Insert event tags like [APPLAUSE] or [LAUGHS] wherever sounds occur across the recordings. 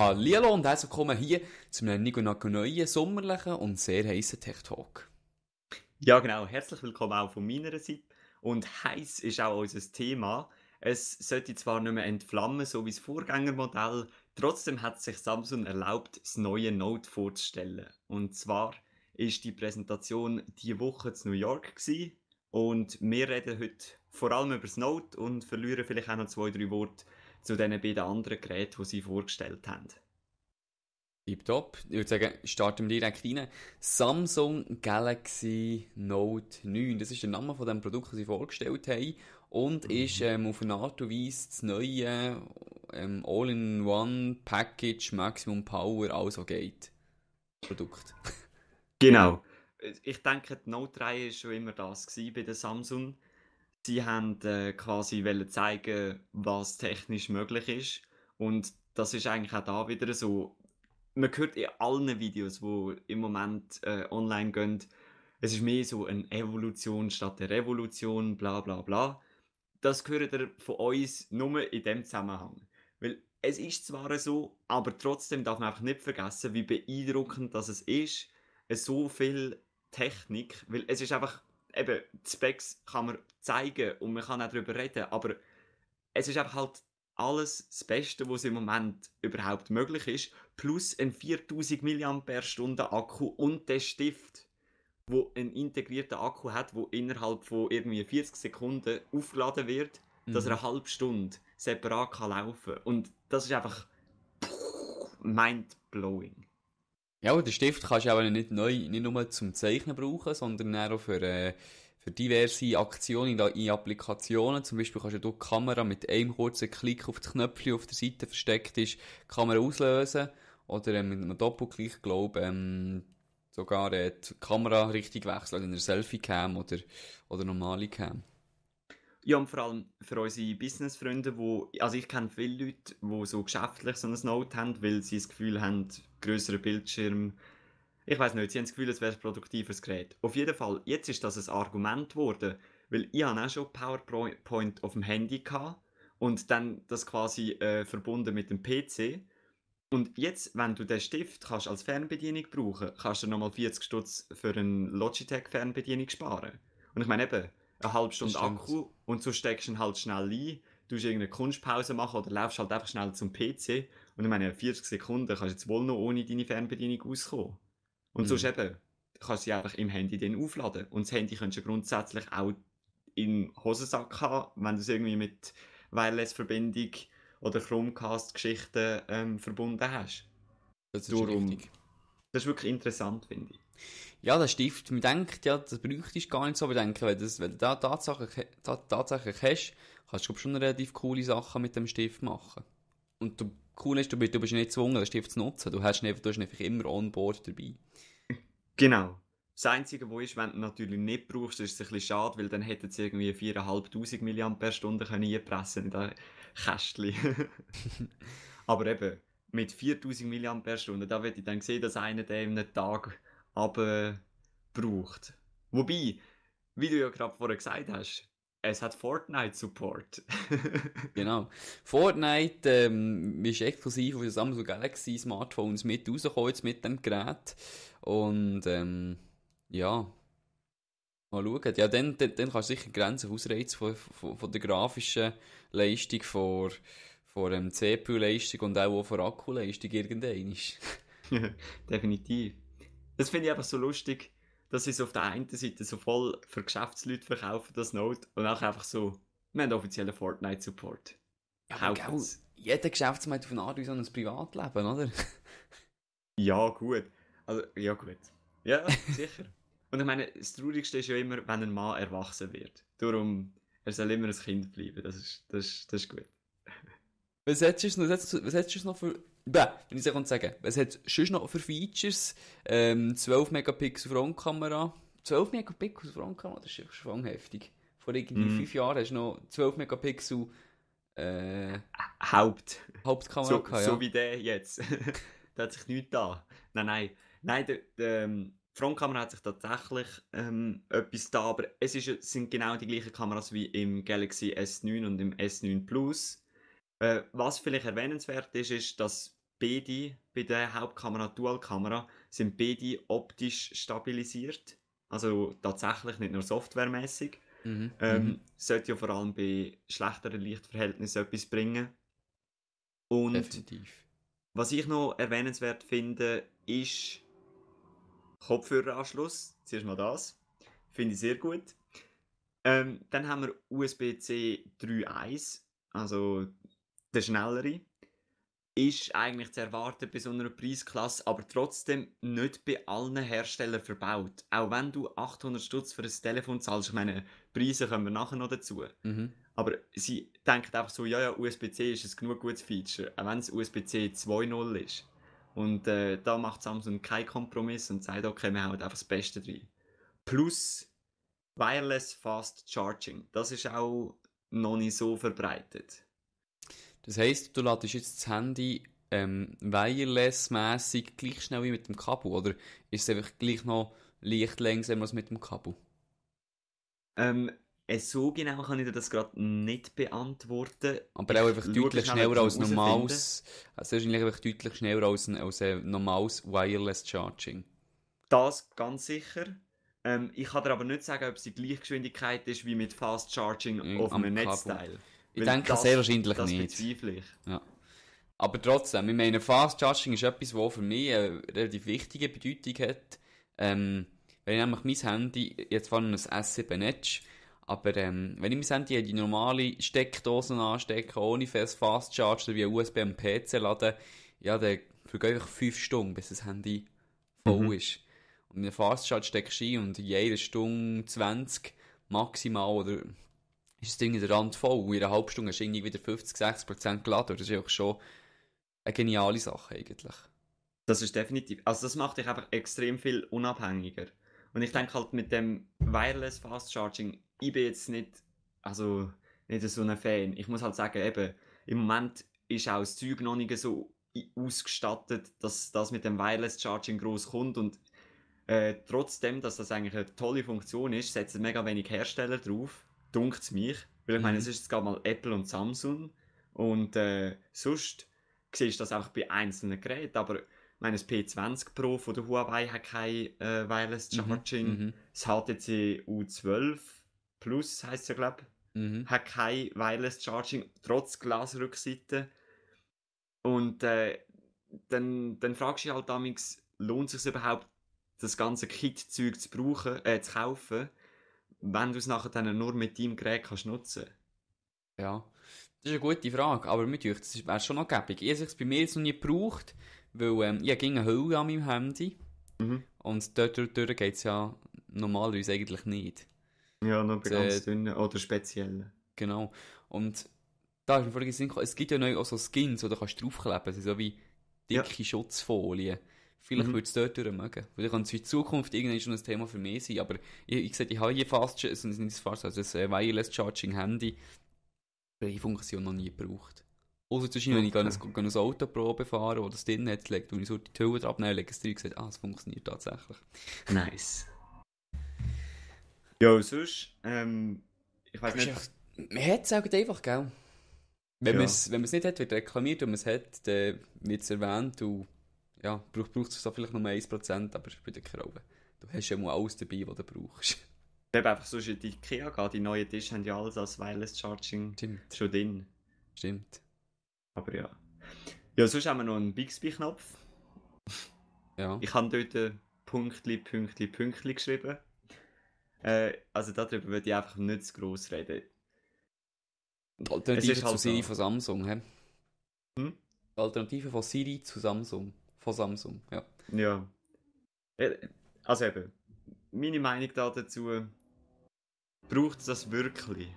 Hallo und herzlich willkommen hier zu einem Niconac neuen sommerlichen und sehr heißen Tech Talk. Ja, genau. Herzlich willkommen auch von meiner Seite. Und heiß ist auch unser Thema. Es sollte zwar nicht mehr entflammen, so wie das Vorgängermodell, trotzdem hat sich Samsung erlaubt, das neue Note vorzustellen. Und zwar ist die Präsentation diese Woche zu New York gewesen. und wir reden heute vor allem über das Note und verlieren vielleicht auch noch zwei, drei Worte zu den beiden anderen Geräten, die sie vorgestellt haben. Tipptopp. Ich würde sagen, starten wir direkt rein. Samsung Galaxy Note 9. Das ist der Name von dem Produkt, das sie vorgestellt haben. Und mhm. ist ähm, auf eine Art und Weise das neue ähm, All-in-One-Package Maximum Power, also geht. Produkt. [LAUGHS] genau. Ich denke, die Note 3 war schon immer das bei der Samsung sie haben äh, quasi zeigen, was technisch möglich ist. Und das ist eigentlich auch da wieder so. Man hört in allen Videos, wo im Moment äh, online gehen, es ist mehr so eine Evolution statt der Revolution, bla bla bla. Das gehört von uns nur in dem Zusammenhang. Weil es ist zwar so, aber trotzdem darf man einfach nicht vergessen, wie beeindruckend das es ist, so viel Technik, weil es ist einfach eben, die Specs kann man zeigen und man kann auch darüber reden, aber es ist einfach halt alles das Beste, was im Moment überhaupt möglich ist, plus ein 4000 mAh Akku und der Stift, wo einen integrierten Akku hat, wo innerhalb von irgendwie 40 Sekunden aufgeladen wird, mhm. dass er mhm. eine halbe Stunde separat kann laufen. Und das ist einfach mind blowing. Ja, und den Stift kannst du auch nicht neu, nicht nur zum Zeichnen brauchen, sondern auch für, äh, für diverse Aktionen in, in Applikationen. Zum Beispiel kannst du die Kamera mit einem kurzen Klick auf das Knöpfchen auf der Seite versteckt ist, die Kamera auslösen oder äh, mit einem Doppelklick, glaube ähm, sogar äh, die Kamera richtig wechseln, in einer Selfie-Cam oder, oder normale Cam. Ja, und vor allem für unsere Business-Freunde, wo, also ich kenne viele Leute, die so geschäftlich so ein Note haben, weil sie das Gefühl haben, größeren Bildschirm. Ich weiß nicht, sie haben das Gefühl, es wäre ein produktiveres Gerät. Auf jeden Fall, jetzt ist das ein Argument geworden, weil ich habe auch schon PowerPoint auf dem Handy hatte und dann das quasi äh, verbunden mit dem PC. Und jetzt, wenn du den Stift kannst als Fernbedienung brauchen kannst du nochmal 40 Stutz für eine Logitech-Fernbedienung sparen. Und ich meine eben, eine halbe Stunde Akku und so steckst du ihn halt schnell ein du irgendeine Kunstpause machen oder laufst halt einfach schnell zum PC. Und ich meine, 40 Sekunden kannst du jetzt wohl noch ohne deine Fernbedienung auskommen. Und mhm. sonst eben, kannst du sie einfach im Handy dann aufladen. Und das Handy kannst du grundsätzlich auch im Hosensack haben, wenn du es irgendwie mit Wireless-Verbindung oder Chromecast-Geschichten ähm, verbunden hast. Das ist Darum, richtig. Das ist wirklich interessant, finde ich. Ja, das Stift, man denkt, ja, das bräuchte ich gar nicht so, aber ich wenn, das, wenn du da tatsächlich, da tatsächlich hast, kannst du schon relativ coole Sachen mit dem Stift machen. Und du, cool ist, du bist, du bist nicht gezwungen, den Stift zu nutzen, du hast ihn einfach, du hast ihn einfach immer on board dabei. Genau. Das Einzige, was ist, wenn du natürlich nicht brauchst, ist es ein bisschen schade, weil dann hätten sie irgendwie 4'500 mAh können in ein Kästchen. [LAUGHS] aber eben, mit 4000 mAh, da würde ich dann sehen, dass einer der in einem Tag aber braucht. Wobei, wie du ja gerade vorher gesagt hast, es hat Fortnite-Support. [LAUGHS] genau. Fortnite ähm, ist exklusiv auf den Samsung Galaxy Smartphones mit rausgekommen mit dem Gerät. Und ähm, ja, mal schauen. Ja, dann, dann, dann kannst du sicher Grenzen ausreizen von, von, von, der grafischen Leistung, von, von ähm, CPU-Leistung und auch von Akkuleistung irgendein. [LAUGHS] Definitiv. Das finde ich einfach so lustig, dass sie es auf der einen Seite so voll für Geschäftsleute verkaufen, das Note, und auch einfach so, wir haben offiziellen Fortnite-Support. Ja, genau. Jeder Geschäftsmann hat auf eine Art wie so ein Privatleben, oder? ja, gut. Also, ja, gut. Ja, [LAUGHS] sicher. Und ich meine, das Traurigste ist ja immer, wenn ein Mann erwachsen wird. Darum, er soll immer ein Kind bleiben. Das ist, das ist, das ist gut. Was hättest du noch, was noch für, bäh, wenn ich es sagen was hättest du noch für Features? Ähm, 12 Megapixel Frontkamera. 12 Megapixel Frontkamera, das ist schon heftig. Vor irgendwie 5 mm. Jahren hast du noch 12 Megapixel, äh, Haupt. Hauptkamera so, gehabt, ja. So wie der jetzt. [LAUGHS] da hat sich nichts da. Nein, nein. Nein, der, der, die ähm, Frontkamera hat sich tatsächlich ähm, etwas da, aber es ist, sind genau die gleichen Kameras wie im Galaxy S9 und im S9 Plus. Äh, was vielleicht erwähnenswert ist, ist, dass beide, bei der Hauptkamera, Dualkamera, sind beide optisch stabilisiert. Also tatsächlich nicht nur softwaremäßig. Mhm. Ähm, mhm. Sollte ja vor allem bei schlechteren Lichtverhältnissen etwas bringen. Und Definitiv. was ich noch erwähnenswert finde, ist Kopfhöreranschluss. Zuerst mal das. Finde ich sehr gut. Ähm, dann haben wir USB-C 3.1, also der schnellere, ist eigentlich zu erwarten bei so einer Preisklasse, aber trotzdem nicht bei allen Herstellern verbaut. Auch wenn du 800 Stutz für ein Telefon zahlst, ich meine, Preise kommen wir nachher noch dazu. Mhm. Aber sie denken einfach so, ja, ja, USB-C ist ein genug gutes Feature, auch wenn es USB-C 2.0 ist. Und äh, da macht Samsung keinen Kompromiss und sagt, okay, wir haben einfach das Beste drin. Plus Wireless Fast Charging, das ist auch noch nicht so verbreitet. Das heisst, du ladest jetzt das Handy ähm, wireless-mässig gleich schnell wie mit dem Kabel oder ist es einfach gleich noch leicht langsamer als mit dem Kabel? Ähm, äh, so genau kann ich dir das gerade nicht beantworten. Aber auch einfach deutlich schneller als normales, also wahrscheinlich einfach deutlich schneller als, als ein normales Wireless Charging. Das ganz sicher. Ähm, ich kann dir aber nicht sagen, ob es die Gleichgeschwindigkeit ist wie mit Fast Charging hm, auf einem Netzteil. Ich denke das, sehr wahrscheinlich das nicht. Bezweifle Ja. Aber trotzdem, ich meine, Fast Charging ist etwas, was für mich eine relativ wichtige Bedeutung hat. Ähm, wenn ich nämlich mein Handy, jetzt vor allem das S7 aber ähm, wenn ich mein Handy in die normale Steckdose anstecke, ohne Fast Charge oder wie USB am PC laden, ja, dann vergehe ich 5 Stunden, bis das Handy voll mhm. ist. Und mit einem Fast Charge steckst du ein und in jeder Stunde 20 maximal oder ist das Ding in der Rand voll. Und in einer halben Stunde ist irgendwie wieder 50, 60 geladen. Das ist ja auch schon eine geniale Sache eigentlich. Das ist definitiv. Also das macht dich einfach extrem viel unabhängiger. Und ich denke halt mit dem Wireless Fast Charging, ich bin jetzt nicht, also nicht so ein Fan. Ich muss halt sagen, eben, im Moment ist auch das Zeug noch nicht so ausgestattet, dass das mit dem Wireless Charging groß kommt und äh, trotzdem, dass das eigentlich eine tolle Funktion ist, setzen mega wenig Hersteller drauf dunkt es mich. Weil ich meine, mhm. es ist jetzt gerade mal Apple und Samsung. Und äh, sonst siehst du das auch bei einzelnen Geräten. Aber ich das P20 Pro von der Huawei hat kein äh, Wireless mhm, Charging. Mhm. Das HTC U12 Plus heisst es ja, glaube ich, mhm. hat kein Wireless Charging, trotz Glasrückseite. Und äh, dann, dann fragst du dich halt damals, lohnt es sich überhaupt, das ganze Kit-Zeug zu, äh, zu kaufen? wenn du es nachher dann nur mit deinem Gerät kannst nutzen Ja, das ist eine gute Frage, aber mir denke, das wäre schon noch gäbig. Ich habe es bei mir jetzt noch nie gebraucht, weil ähm, ich ging eine Hülle an meinem Handy mhm. und dort durch, geht es ja normalerweise eigentlich nicht. Ja, nur bei äh, ganz dünnen oder speziellen. Genau, und da ist mir vorhin gesehen, es gibt ja neu auch so Skins, die du kannst draufkleben so wie dicke ja. Schutzfolien. Vielleicht mhm. würde es dort durchmachen. Vielleicht kann es in Zukunft irgendwann schon ein Thema für mich sein. Aber ich, ich gesagt, ich habe hier fast, es ist nicht fast, also ein äh, Wireless Charging Handy, die Funktion noch nie gebraucht. Außer zwischen, okay. wenn ich gehe, gehe, gehe ein Auto Probe fahren, wo das drin hat, legt, und ich so die Tür drauf nehme, lege es drin und sage, ah, es funktioniert tatsächlich. Nice. ja, sonst, ähm, ich weiß nicht. man hat es auch einfach, gell? Wenn ja. man es nicht hat, wird reklamiert, und man es hat, dann wird es erwähnt und ja, braucht es da vielleicht nur 1%, aber bei den Krauben, du hast ja mal alles dabei, was du brauchst. [LAUGHS] Eben einfach so in die IKEA gehen, die neuen Tische haben ja alles als Wireless Charging Stimmt. schon drin. Stimmt. Aber ja. Ja, sonst haben wir noch einen Bixby-Knopf. Ja. Ich habe dort Pünktli, Pünktli, Pünktli geschrieben. Äh, also darüber würde ich einfach nicht zu gross reden. Die Alternative zu halt Siri so. von Samsung, hä? Hm? Die Alternative von Siri zu Samsung von Samsung. Ja. ja. Äh, also eben, meine Meinung da dazu, braucht es das wirklich?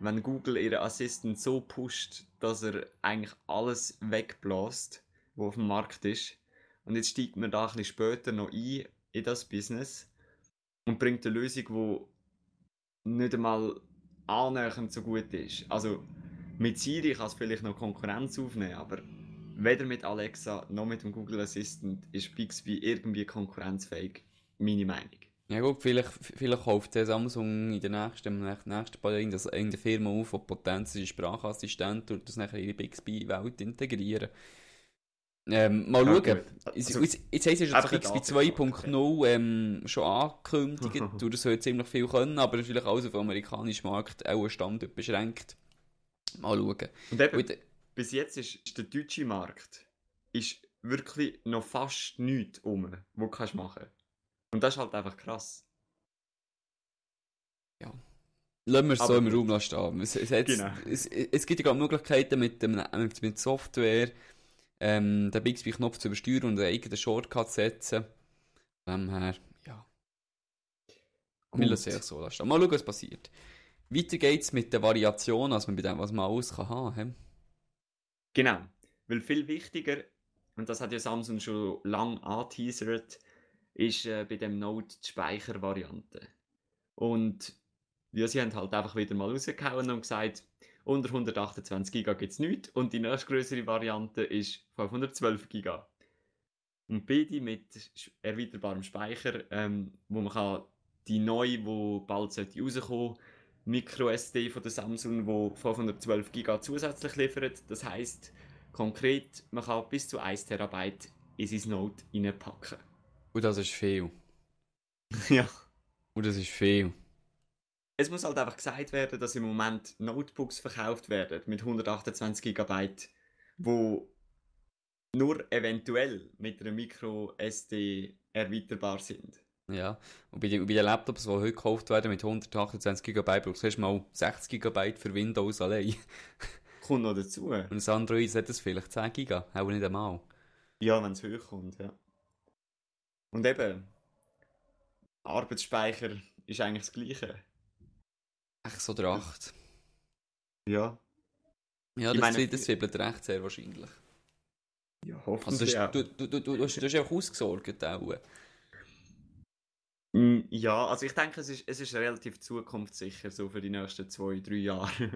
Wenn Google ihren Assistant so pusht, dass er eigentlich alles wegblasst, was auf dem Markt ist, und jetzt steigt man da ein bisschen später noch ein in das Business und bringt eine Lösung, die nicht einmal annähernd so gut ist. Also mit Siri kann es vielleicht noch Konkurrenz aufnehmen, aber weder mit Alexa noch mit dem Google Assistant ist Bixby irgendwie konkurrenzfähig. Meine Meinung. Ja gut, vielleicht, vielleicht kauft Samsung in der nächsten, nächsten paar Jahren irgendeine Firma auf, die Potenz ist Sprachassistent und das nachher in die Bixby-Welt integrieren. Ähm, mal ja, schauen. Also, jetzt, heisst es sie dass Bixby 2.0 ähm, schon angekündigt, wird. [LAUGHS] das soll ziemlich viel können, aber vielleicht alles auf dem amerikanischen Markt auch einen Standort beschränkt. Mal schauen. Und eben, und, bis jetzt ist der deutsche Markt ist wirklich noch fast nichts um, wo du kannst machen Und das ist halt einfach krass. Ja. Lassen wir es so im Raum stehen. Es, es, genau. es, es gibt ja gerade Möglichkeiten mit, dem, mit Software, ähm, den Bixby-Knopf zu übersteuern und einen eigenen Shortcut zu setzen. Von dem her, ja. Gut. Wir lassen es so lassen. Mal schauen, was passiert. Weiter geht's mit der Variation, also man bei dem, was man alles kann haben Genau, weil viel wichtiger, und das hat ja Samsung schon lange angeteasert, ist äh, bei dem Note die Speichervariante. Und ja, sie haben halt einfach wieder mal rausgehauen und gesagt, unter 128 GB gibt es nichts und die nächstgrößere Variante ist 512 GB. Und beide mit erweiterbarem Speicher, ähm, wo man kann die neue, die bald rauskommen sollte, MicroSD von der Samsung, wo 512 GB zusätzlich liefert. Das heißt konkret, man kann bis zu 1 TB in sein Note reinpacken. Und das ist viel. [LAUGHS] ja. Und das ist viel. Es muss halt einfach gesagt werden, dass im Moment Notebooks verkauft werden mit 128 GB, wo nur eventuell mit einer MicroSD erweiterbar sind. Ja, und bei den, bei den Laptops, die heute gekauft werden mit 128 GB, brauchst du erstmal 60 GB für Windows allein. [LAUGHS] kommt noch dazu. Und das Android hat es vielleicht 10 GB, auch nicht einmal. Ja, wenn es hochkommt, ja. Und eben, Arbeitsspeicher ist eigentlich das Gleiche. Echt so der 8. Ja. Ja, das, meine, das wibbelt recht sehr wahrscheinlich. Ja, hoffentlich. Also, du, du, du, du, du hast einfach ausgesorgt auch. Ja, also ich denke, es ist, es ist relativ zukunftssicher, so für die nächsten zwei, drei Jahre.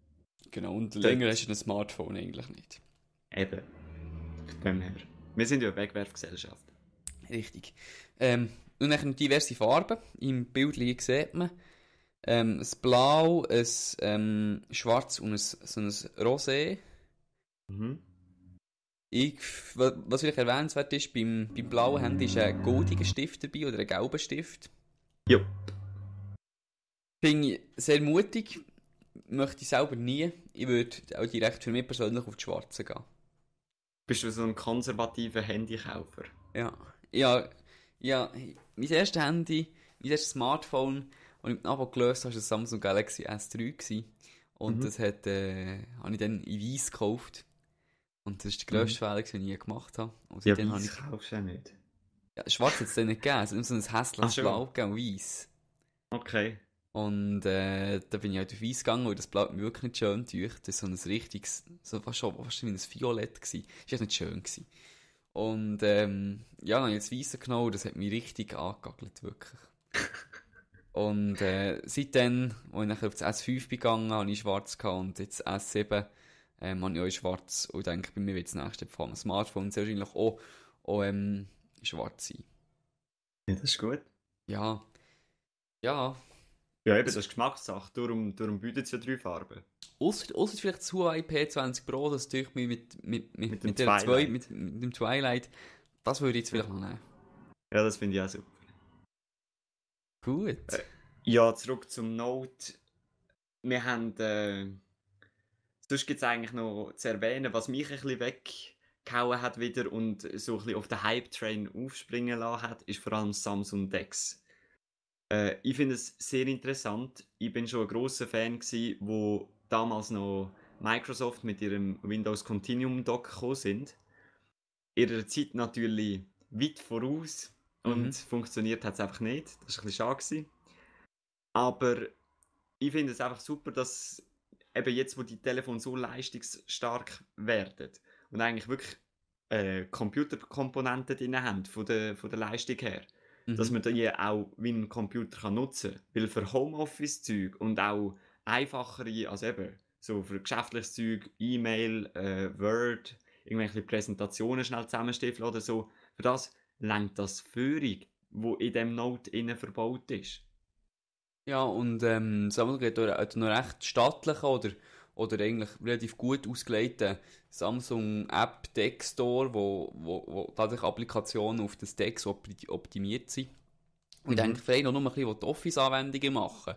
[LAUGHS] genau, und Dort. länger hast du ein Smartphone eigentlich nicht. Eben. Von her. Wir sind ja eine Wegwerfgesellschaft. Richtig. Ähm, und dann diverse Farben. Im Bild sieht man ähm, ein Blau, ein ähm, Schwarz und ein, so ein Rosé. Mhm. Ich, was vielleicht erwähnenswert ist, beim, beim blauen Handy ist ein goldiger Stift dabei oder ein gelber Stift. Ja. Finde ich sehr mutig. Möchte ich selber nie. Ich würde auch direkt für mich persönlich auf die Schwarze gehen. Bist du so ein konservativer Handykäufer? Ja. Ja, ja. Mein erstes Handy, mein erstes Smartphone, das ich Abo gelöst habe, war das Samsung Galaxy S3. Gewesen. Und mhm. das hat, äh, habe ich dann in Weiß gekauft. Und das ist der grösste mhm. Fehler, den ich je gemacht habe. Und ja, weiß ich... kaufst du auch nicht. Ja, schwarz hat es dann nicht gegeben, es hat nur so ein hässliches Blau gegeben, weiss. Okay. Und äh, da bin ich halt auf weiss gegangen, weil das Blau mir wirklich nicht schön tücht. Das war so ein richtiges, so fast schon fast wie ein Violett. Das war echt nicht schön. Gewesen. Und ähm, ja, dann habe ich jetzt Weiße genommen, das hat mich richtig angegagelt, wirklich. [LAUGHS] Und äh, seitdem, als ich nachher auf das S5 gegangen bin, habe ich schwarz gehabt und jetzt S7 ähm, habe ich auch schwarz und denke, bei mir wird das nächste vom Smartphone sehr wahrscheinlich auch, auch ähm, schwarz sein. Ja, das ist gut. Ja. Ja. Ja, eben, das ist Geschmackssache, darum, darum bietet es ja drei Farben. Außer, vielleicht zu Huawei P20 Pro, das tue ich mir mit, mit, mit, mit, dem mit, Twilight. mit, mit, dem Twilight, das würde ich jetzt vielleicht noch nehmen. Ja, das finde ich auch super. Gut. Äh, ja, zurück zum Note. Wir haben... Äh, Sonst gibt es eigentlich noch zu erwähnen, was mich ein bisschen weggehauen hat wieder und so ein bisschen auf den Hype-Train aufspringen lassen hat, ist vor allem Samsung DeX. Äh, ich finde es sehr interessant. Ich bin schon ein großer Fan gewesen, wo damals noch Microsoft mit ihrem Windows Continuum Dock gekommen sind. Ihrer Zeit natürlich weit voraus und mhm. funktioniert hat es einfach nicht. Das war ein bisschen schade. Gewesen. Aber ich finde es einfach super, dass eben jetzt, wo die Telefone so leistungsstark werden und eigentlich wirklich äh, Computerkomponenten drin haben, von der, von der Leistung her, mhm. dass man die auch wie einen Computer kann nutzen kann. Weil für Homeoffice-Zeug und auch einfachere, also eben so für geschäftliches Zeug, E-Mail, äh, Word, irgendwelche Präsentationen schnell zusammenstifeln oder so, für das lenkt das Führung, wo in dem Note innen verbaut ist. Ja, und ähm, Samsung hat auch noch recht stattlichen oder, oder eigentlich relativ gut ausgelegten Samsung App Tech Store, wo, wo, wo dadurch Applikationen auf das Text optimiert sind. Und mhm. eigentlich vielleicht noch ein bisschen die Office-Anwendungen machen.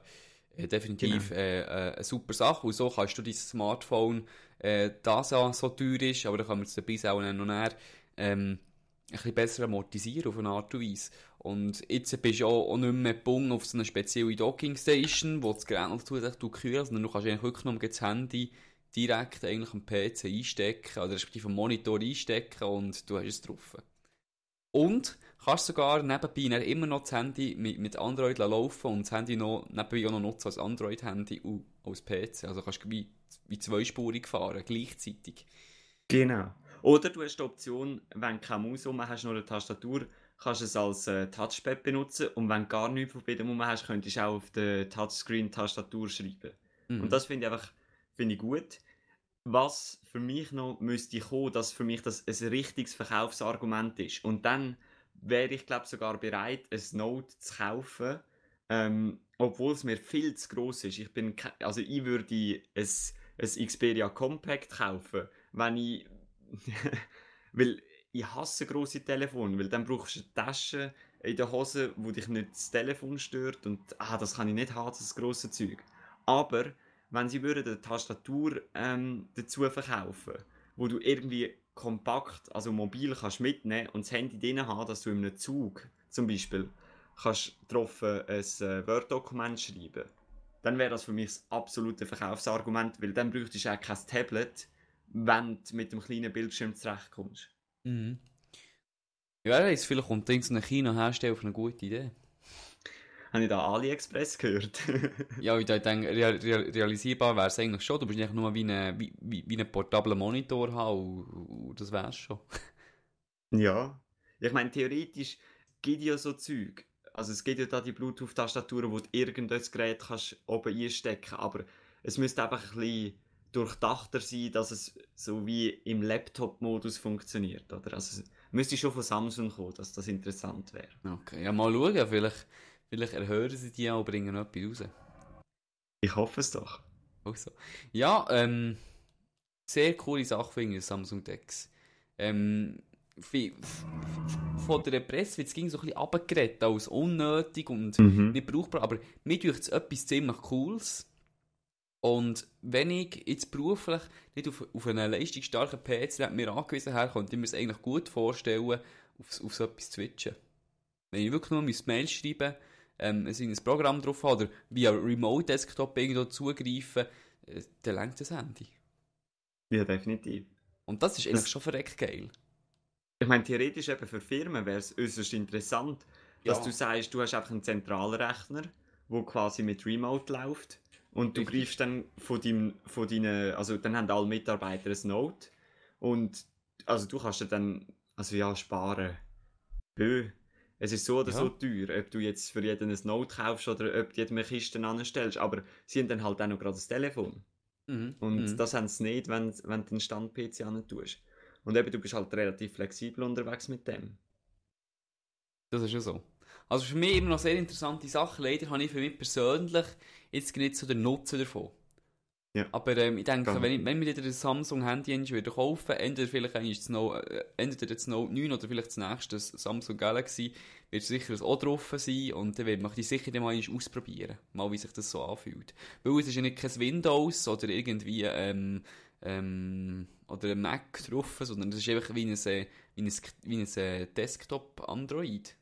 Äh, definitiv genau. äh, äh, eine super Sache. Und so kannst du dein Smartphone, äh, das ja so teuer ist, aber da kann man es dabei auch noch näher, ähm, ein bisschen besser amortisieren auf eine Art und Weise. Und jetzt bist du auch nicht mehr gebunden auf so eine spezielle Docking Station, wo das Gerät noch zusätzlich kühlt, sondern du kannst eigentlich wirklich nur das Handy direkt eigentlich am PC einstecken, oder respektive am Monitor einstecken und du hast es drauf. Und kannst sogar nebenbei immer noch das Handy mit, mit Android laufen und das Handy noch, nebenbei auch noch nutzen als Android-Handy und als PC. Also kannst du wie, wie zweispurig fahren, gleichzeitig. Genau. Oder du hast die Option, wenn du keine Maus rum hast, noch eine Tastatur, kannst es als äh, Touchpad benutzen und wenn du gar nichts von Moment hast, könntest du auch auf der Touchscreen-Tastatur schreiben. Mhm. Und das finde ich einfach finde ich gut. Was für mich noch müsste kommen, dass für mich das ein richtiges Verkaufsargument ist. Und dann wäre ich glaube sogar bereit, ein Note zu kaufen, ähm, obwohl es mir viel zu gross ist. Ich bin, also ich würde ein, ein Xperia Compact kaufen, wenn ich, [LAUGHS] weil ich hasse grosse Telefone, weil dann brauchst du eine Tasche in der Hose, wo dich nicht das Telefon stört und ah, das kann ich nicht haben, das grosse Zeug. Aber wenn sie würden eine Tastatur ähm, dazu verkaufen, wo du irgendwie kompakt, also mobil kannst mitnehmen und das Handy drin haben, dass du in einem Zug zum Beispiel kannst drauf ein äh, Word-Dokument schreiben, dann wäre das für mich das absolute Verkaufsargument, weil dann bräuchtest du auch kein Tablet, wenn du mit dem kleinen Bildschirm zurechtkommst. Mhm. Ja, jetzt vielleicht kommt irgendein China-Hersteller auf eine gute Idee. Habe ich da AliExpress gehört? [LAUGHS] ja, ich denke, real, real, realisierbar wäre es eigentlich schon. Du musst nicht nur wie einen wie, wie, wie eine portablen Monitor haben und, und das wäre schon. ja. Ich meine, theoretisch gibt ja so Zeug. Also es gibt ja da die Bluetooth-Tastaturen, wo du irgendein Gerät kannst oben einstecken kannst, aber es müsste einfach ein bisschen durchdachter sein, dass es so wie im Laptop-Modus funktioniert. Oder? Also, müsste schon von Samsung kommen, dass das interessant wäre. Okay, ja, mal schauen. Vielleicht, vielleicht erhören sie die auch und bringen etwas raus. Ich hoffe es doch. Auch so. Ja, ähm, sehr coole Sache finde ich, Samsung Dex. Ähm, von der Presse wird es ging so ein bisschen abgeredet als unnötig und mhm. nicht brauchbar, aber mir tut es etwas ziemlich Cooles und wenn ich jetzt beruflich nicht auf, auf einen leistungsstarken PC mir angewiesen herkomme, ich mir es eigentlich gut vorstellen, auf, auf so etwas zu switchen. Wenn ich wirklich nur mein Mail schreiben, ähm, ein Programm drauf habe oder via Remote Desktop irgendwo zugreifen, äh, dann längt das Handy. Ja, definitiv. Und das ist das eigentlich schon verreckt geil. Ich meine, theoretisch eben für Firmen wäre es äußerst interessant, dass ja. du sagst, du hast einfach einen Zentralrechner, der quasi mit Remote läuft und du Richtig. greifst dann von deinem, von deinen, also dann haben alle Mitarbeiter ein Note und also du kannst dir dann, also ja, sparen. Bö. Es ist so oder ja. so teuer, ob du jetzt für jeden ein Note kaufst oder ob du jedem eine Kiste anstellst, aber sie haben dann halt auch noch gerade das Telefon. Mhm. Und mhm. das haben sie nicht, wenn, wenn du den Stand-PC an tust. Und eben, du bist halt relativ flexibel unterwegs mit dem. Das ist ja so. Also für mich immer noch sehr interessante Sache. Leider habe ich für mich persönlich jetzt nicht so den Nutzen davon. Ja. Aber ähm, ich denke, wenn, ich, wenn wir wieder ein Samsung-Handy wieder kaufen, entweder vielleicht das Note, äh, das Note 9 oder vielleicht das nächste, das Samsung Galaxy, wird sicher auch drauf sein und dann wird man die sicher dann mal ausprobieren, mal wie sich das so anfühlt. Weil es ist ja nicht kein Windows oder irgendwie ähm, ähm, oder ein Mac drauf, sondern es ist einfach wie ein, äh, wie ein, wie ein äh, Desktop-Android.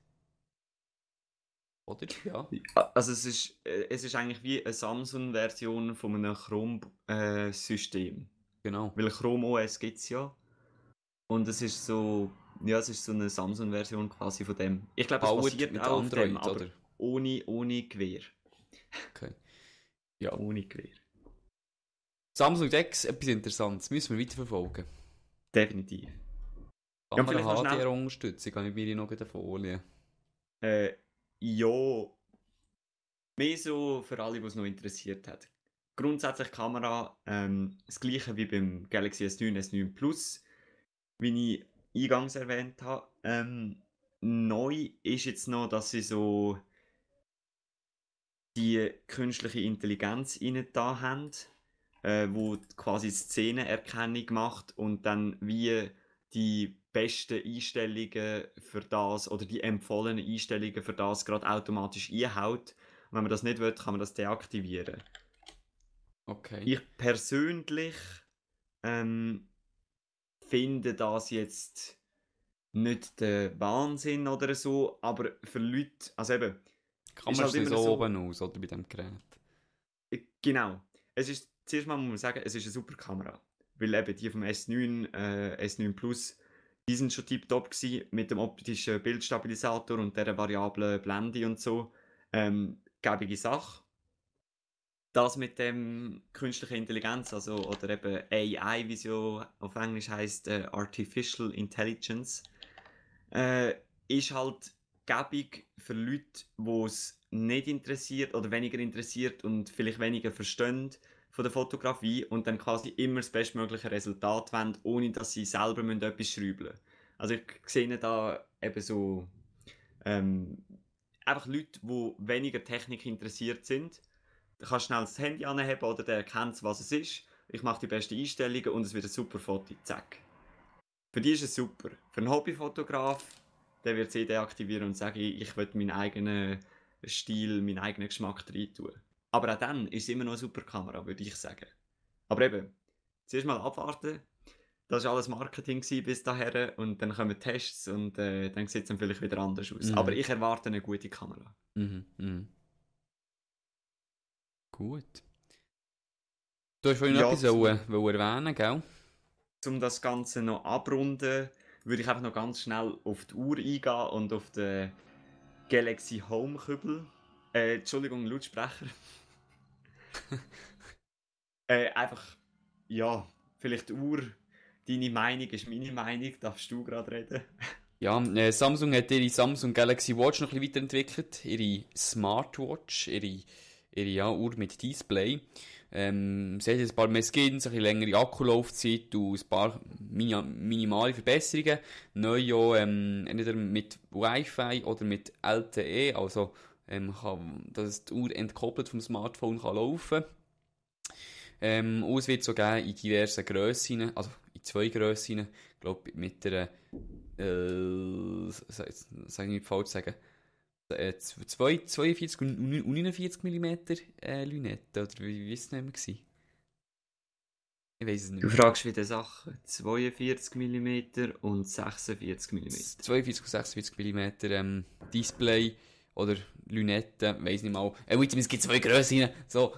Oder? Ja. Also es ist, äh, es ist eigentlich wie eine Samsung-Version von einem Chrome-System. Äh, genau. Weil Chrome OS gibt es ja. Und es ist so. Ja, es ist so eine Samsung-Version quasi von dem. Ich glaube, es basiert mit auch Android, dem, aber oder? ohne, ohne Gewehr. Okay. [LAUGHS] Ja. Ohne Gewehr. Samsung Dex, etwas Interessantes. Müssen wir weiterverfolgen. Definitiv. Kamera ja, HDR-Unterstützung, habe ich mir noch der Folie. Äh, ja, mehr so für alle, die es noch interessiert hat. Grundsätzlich Kamera ähm, das gleiche wie beim Galaxy S9, S9 Plus, wie ich eingangs erwähnt habe. Ähm, neu ist jetzt noch, dass sie so die künstliche Intelligenz innen da haben, äh, wo quasi Szenenerkennung macht und dann wie die besten Einstellungen für das oder die empfohlenen Einstellungen für das gerade automatisch einhaut. Und wenn man das nicht will, kann man das deaktivieren. Okay. Ich persönlich ähm, finde das jetzt nicht der Wahnsinn oder so, aber für Leute, also eben. Kann man halt so, so oben aus oder bei dem Gerät? Äh, genau. Es ist, zuerst mal muss man sagen, es ist eine super Kamera. Weil eben die vom S9, äh, S9 Plus die sind schon tiptop gewesen, mit dem optischen Bildstabilisator und der variablen Blende und so. Ähm, gäbige Sache. Das mit dem künstlichen Intelligenz, also oder eben AI, wie es ja auf Englisch heißt, äh, Artificial Intelligence, äh, ist halt gäbig für Leute, wo es nicht interessiert oder weniger interessiert und vielleicht weniger verstehen von der Fotografie und dann quasi immer das bestmögliche Resultat wollen, ohne dass sie selber etwas schreiben müssen. Also ich sehe da eben so ähm, einfach Leute, die weniger Technik interessiert sind. Du kannst schnell das Handy anheben oder der erkennt, was es ist. Ich mache die besten Einstellungen und es wird ein super Foto. Zack. Für die ist es super. Für einen Hobbyfotograf, der wird sie eh deaktivieren und sagen, ich will meinen eigenen Stil, meinen eigenen Geschmack rein tun. Aber auch dann ist es immer noch eine super Kamera, würde ich sagen. Aber eben, zuerst mal abwarten. Das war alles Marketing bis daher und dann kommen Tests und äh, dann sieht es dann vielleicht wieder anders aus. Mhm. Aber ich erwarte eine gute Kamera. Mhm. Mhm. Gut. Du hast vorhin ja, noch etwas zu, erwähnen, gell? Um das Ganze noch abrunden, würde ich einfach noch ganz schnell auf die Uhr eingehen und auf den Galaxy Home Kübel. Äh, Entschuldigung, Lautsprecher. [LAUGHS] äh, einfach, ja, vielleicht Uhr, deine Meinung ist meine Meinung, darfst du gerade reden. [LAUGHS] Ja, äh, Samsung hat ihre Samsung Galaxy Watch noch ein bisschen weiterentwickelt, ihre Smartwatch, ihre, ihre ja, Uhr mit Display. Ähm, sie hat jetzt ein paar mehr Skins, ein bisschen längere Akkulaufzeit und ein paar minimale Verbesserungen. Neu ja ähm, entweder mit Wi-Fi oder mit LTE, also ähm, kann, dass die Uhr entkoppelt vom Smartphone kann laufen ähm, und es wird so geben in diversen Grössen, also in zwei Grössen, ich glaube mit einer, äh, sag ich nicht falsch sagen, 42 äh, und 49 mm äh, Lunette, oder wie, wie es nicht mehr war. Ich weiß es nicht. Du fragst wieder Sachen. 42 mm und 46 mm. 42 und 46 mm ähm, Display. Oder Lünette, weiß nicht mal. Äh, es gibt zwei Grössen. So.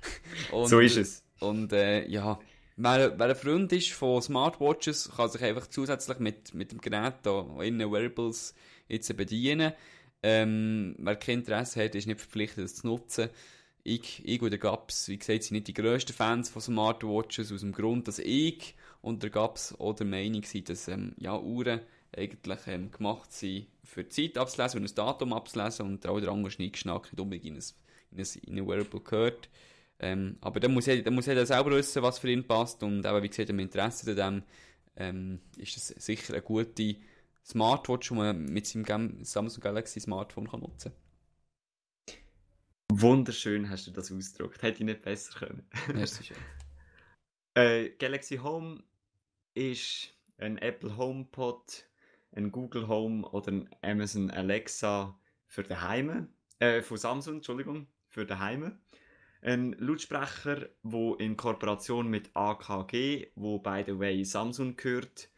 [LAUGHS] Und, so ist es. Und äh, ja, wer, wer ein Freund ist von Smartwatches, kann sich einfach zusätzlich mit, mit dem Gerät da in den Wearables jetzt bedienen. Ähm, wer kein Interesse hat, ist nicht verpflichtet, das zu nutzen. Ich, ich und der Gaps, wie gesagt, sind nicht die grössten Fans von Smartwatches, aus dem Grund, dass ich und der Gaps auch der Meinung sind, dass ähm, ja, Uhren eigentlich ähm, gemacht sind, für die Zeit abzulesen, für ein Datum abzulesen und auch der andere Schnickschnack nicht unbedingt in ein, in ein, in ein Wearable gehört. Ähm, aber dann muss, er, dann muss er selber wissen, was für ihn passt und eben, wie gesagt, im Interesse an dem ähm, ist das sicher eine gute Smartwatch, die man mit seinem Samsung Galaxy Smartphone kann nutzen kann. Wunderschön hast du das ausgedrückt. Hätte ich nicht besser können. Merci schön. [LAUGHS] äh, Galaxy Home ist ein Apple HomePod ein Google Home oder ein Amazon Alexa für Heime, äh, von Samsung, Entschuldigung, für Heime. Ein Lautsprecher, wo in Kooperation mit AKG, wo by the way Samsung gehört.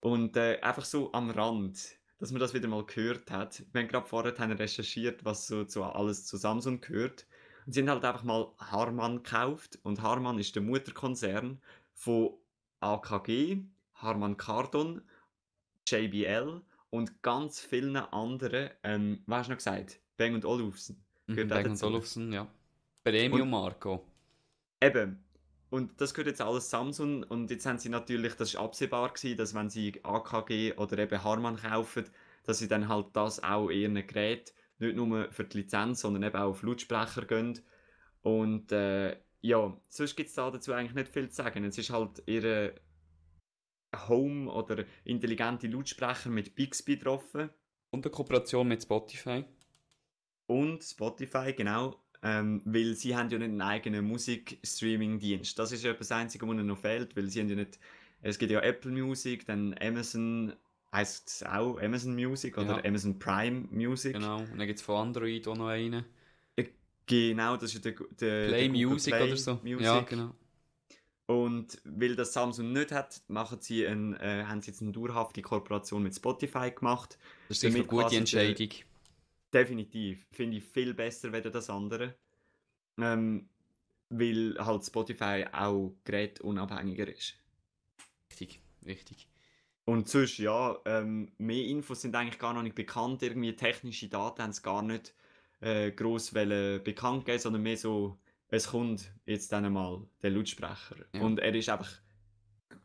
Und äh, einfach so am Rand, dass man das wieder mal gehört hat. Wir haben gerade vorher recherchiert, was so zu alles zu Samsung gehört. Und sie haben halt einfach mal Harman gekauft. Und Harman ist der Mutterkonzern von AKG, Harman Kardon JBL und ganz vielen anderen, ähm, was hast du noch gesagt? Bang und Olufsen. Mhm, Bang und Olufsen, ja. Premium Marco. Eben. Und das gehört jetzt alles Samsung und jetzt haben sie natürlich, das war absehbar gewesen, dass wenn sie AKG oder eben Harman kaufen, dass sie dann halt das auch in ihren Gerät nicht nur für die Lizenz, sondern eben auch auf Lautsprecher gehen. Und äh, ja, sonst gibt es da dazu eigentlich nicht viel zu sagen. Es ist halt ihre Home- oder intelligente Lautsprecher mit Bixby getroffen. Und eine Kooperation mit Spotify. Und Spotify, genau. Ähm, weil sie haben ja nicht einen eigenen Musik-Streaming-Dienst. Das ist ja das Einzige, was ihnen noch fehlt, weil sie haben ja nicht... Es gibt ja Apple Music, dann Amazon heißt es auch Amazon Music oder ja. Genau. Amazon Prime Music. Genau, und dann gibt es von Android auch noch einen. Äh, genau, das ist der, der, Play der Music Play oder so. Music. Ja, genau. Und weil das Samsung nicht hat, machen sie ein, äh, haben sie jetzt eine dauerhafte Kooperation mit Spotify gemacht. Das ist eine gute Entscheidung. Definitiv. Finde ich viel besser als das andere. Ähm, weil halt Spotify auch gerätunabhängiger ist. Richtig, richtig. Und sonst, ja, ähm, mehr Infos sind eigentlich gar noch nicht bekannt. Irgendwie technische Daten haben sie gar nicht äh, gross bekannt gegeben, sondern mehr so es kommt jetzt dann einmal der Lautsprecher. Ja. Und er ist einfach,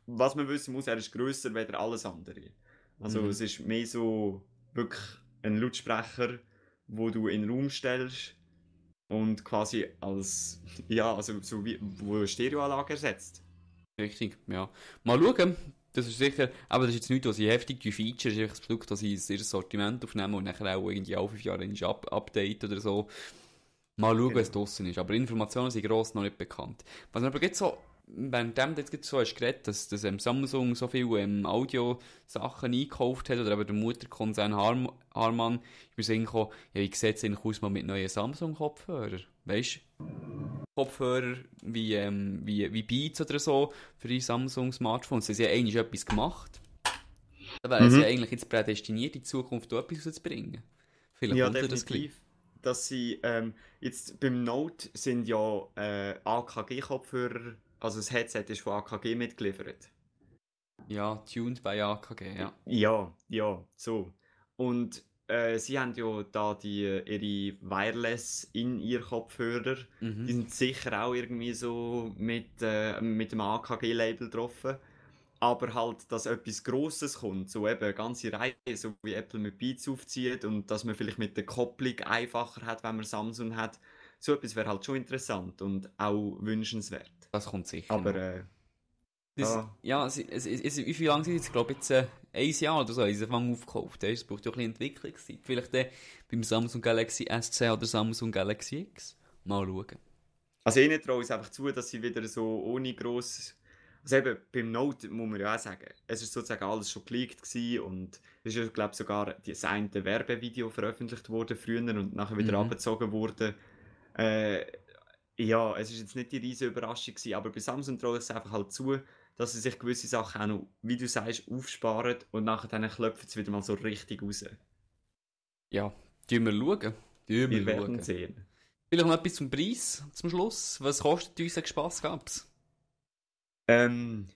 was man wissen muss, er ist grösser als alles andere. Also mhm. es ist mehr so wirklich ein Lautsprecher, wo du in den Raum stellst und quasi als, [LAUGHS] ja, also so wie, wo eine Stereoanlage ersetzt. Richtig, ja. Mal schauen, das ist sicher, aber das ist jetzt nichts, was ich heftig die Features, das Produkt, das ich in ein Sortiment aufnehme und nachher auch irgendwie alle fünf Jahre ab update oder so. Mal schauen, genau. was draussen ist. Aber Informationen sind gross noch nicht bekannt. Was mir aber jetzt so, während dem jetzt so hast geredet, dass, dass ähm, Samsung so viel ähm, Audio-Sachen eingekauft hat, oder eben der Mutterkonzern Harm Harman, ich bin so hingekommen, ja, ich sehe eigentlich aus mit neuen Samsung-Kopfhörern. Weißt Kopfhörer wie, ähm, wie, wie Beats oder so für die Samsung-Smartphones. Sie haben ja eigentlich etwas gemacht. Weil mhm. sie ja eigentlich jetzt prädestiniert, in Zukunft etwas zu bringen. Vielleicht ja, definitiv. das gleich dass sie ähm, jetzt beim Note sind ja äh, AKG-Kopfhörer, also das Headset ist von AKG mitgeliefert. Ja, tuned bei AKG, ja. Ja, ja, so. Und äh, sie haben ja da die, äh, ihre Wireless in ihr Kopfhörer, mhm. die sind sicher auch irgendwie so mit, äh, mit dem AKG-Label getroffen aber halt, dass etwas Grosses kommt, so eben eine ganze Reihe, so wie Apple mit Beats aufzieht und dass man vielleicht mit der Kopplung einfacher hat, wenn man Samsung hat, so etwas wäre halt schon interessant und auch wünschenswert. Das kommt sicher. Aber äh, das, ja, ja es, es, es, wie lange sind jetzt, glaube jetzt äh, ein Jahr oder so, ist Anfang aufgekauft, es braucht ja ein bisschen Entwicklungszeit. Vielleicht äh, beim Samsung Galaxy S10 oder Samsung Galaxy X, mal schauen. Also ich traue ich es einfach zu, dass sie wieder so ohne grosses also eben, beim Note muss man ja auch sagen, es war sozusagen alles schon geleakt und es ist, glaube ich, sogar das eine Werbevideo veröffentlicht worden früher und nachher wieder mhm. abgezogen worden. Äh, ja, es ist jetzt nicht die riesige Überraschung gewesen, aber bei Samsung traue ich es einfach halt zu, dass sie sich gewisse Sachen auch noch, wie du sagst, aufsparen und nachher dann klopfen sie wieder mal so richtig raus. Ja, die wir schauen. wir, wir werden sehen. Vielleicht noch etwas zum Preis zum Schluss. Was kostet uns Spass gab's? Ähm,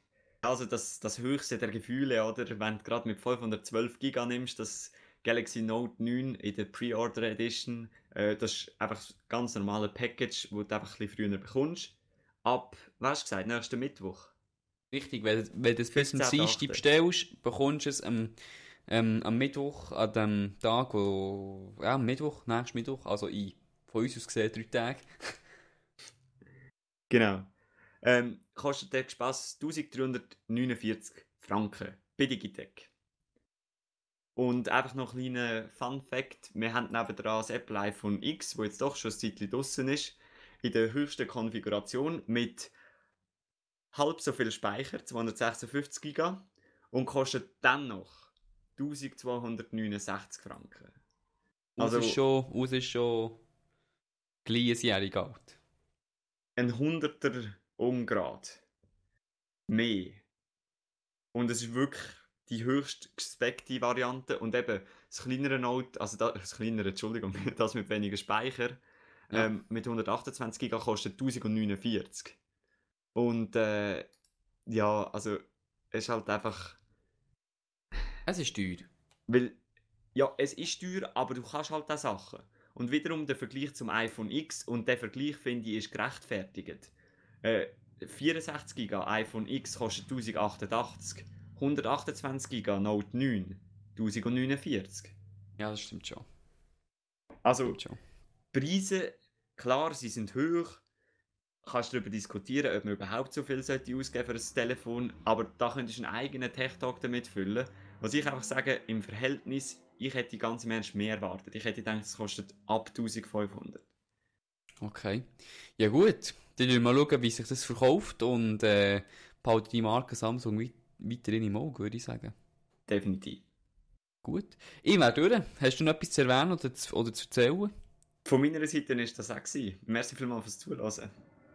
also das, das höchste der Gefühle, oder? Wenn du gerade mit 512 Giga nimmst, das Galaxy Note 9 in der Pre-Order Edition, äh, das ist einfach ein ganz normales Package, das du einfach ein früher bekommst. Ab, was hast du gesagt, nächsten Mittwoch? Richtig, weil, weil du es bis zum bestellst, bekommst du es am, ähm, am Mittwoch, an dem Tag, wo... Ja, am Mittwoch, nächsten Mittwoch, also in, von uns aus gesehen, drei Tage. genau. Ähm, kostet der Spass 1349 Franken bei Digitec. Und einfach noch ein kleiner Fun Fact: Wir haben nebenan das Apple iPhone X, wo jetzt doch schon ein Zeitchen draußen ist, in der höchsten Konfiguration mit halb so viel Speicher, 256 GB, und kostet dann noch 1269 Franken. Also, aus ist schon, aus ist schon gleich ein Jahr alt. Ein 100er ungerade. Mehr. Und es ist wirklich die höchst gespeckte Variante. Und eben das kleinere Note, also das, das kleinere, Entschuldigung, [LAUGHS] das mit weniger Speicher, ja. ähm, mit 128 GB kostet 1049. Und äh, ja, also es ist halt einfach. Es ist teuer. Weil, ja, es ist teuer, aber du kannst halt auch Sachen. Und wiederum der Vergleich zum iPhone X und der Vergleich finde ich ist gerechtfertigt. 64 äh, GB iPhone X kostet 1088. 128 GB Note 9 1049. Ja, das stimmt schon. Also, stimmt schon. Preise, klar, sie sind hoch. Kannst darüber diskutieren, ob man überhaupt so viel sollte ausgeben für ein Telefon, aber da könntest du einen eigenen Tech-Talk damit füllen. Was ich einfach sage, im Verhältnis, ich hätte die im Ernst mehr erwartet. Ich hätte gedacht, es kostet ab 1500. Okay. Ja gut, dann wollen wir mal schauen, wie sich das verkauft und äh, behalte die Marke Samsung weit weiterhin im Auge, würde ich sagen. Definitiv. Gut. Ich wäre durch. Hast du noch etwas zu erwähnen oder zu, oder zu erzählen? Von meiner Seite war das auch. Gewesen. Merci vielmals fürs Zuhören.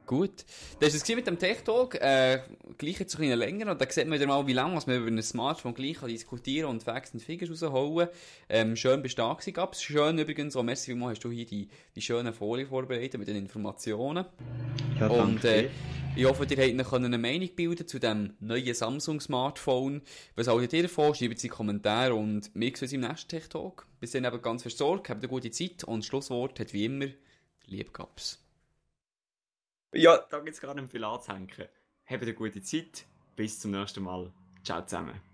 Gut. Das war es mit dem Tech Talk. Äh, gleich jetzt ein bisschen länger. Und da sieht man wieder mal, wie lange was man über ein Smartphone gleich kann diskutieren und Facts und Figures rausholen ähm, Schön bist du da gewesen, Gab's schön übrigens. Und merci wie hast du hier die, die schönen Folien vorbereitet mit den Informationen. Ja, danke. Und, äh, ich hoffe, ihr habt eine Meinung bilden zu dem neuen Samsung-Smartphone. Was haltet ihr davon? Schreibt es in die Kommentare und wir sehen uns im nächsten Tech Talk. Bis dann eben ganz versorgt, habt eine gute Zeit und das Schlusswort hat wie immer, lieb Gaps. Ja, da gibt es gerade einen Pilar zu Habt eine gute Zeit. Bis zum nächsten Mal. Ciao zusammen.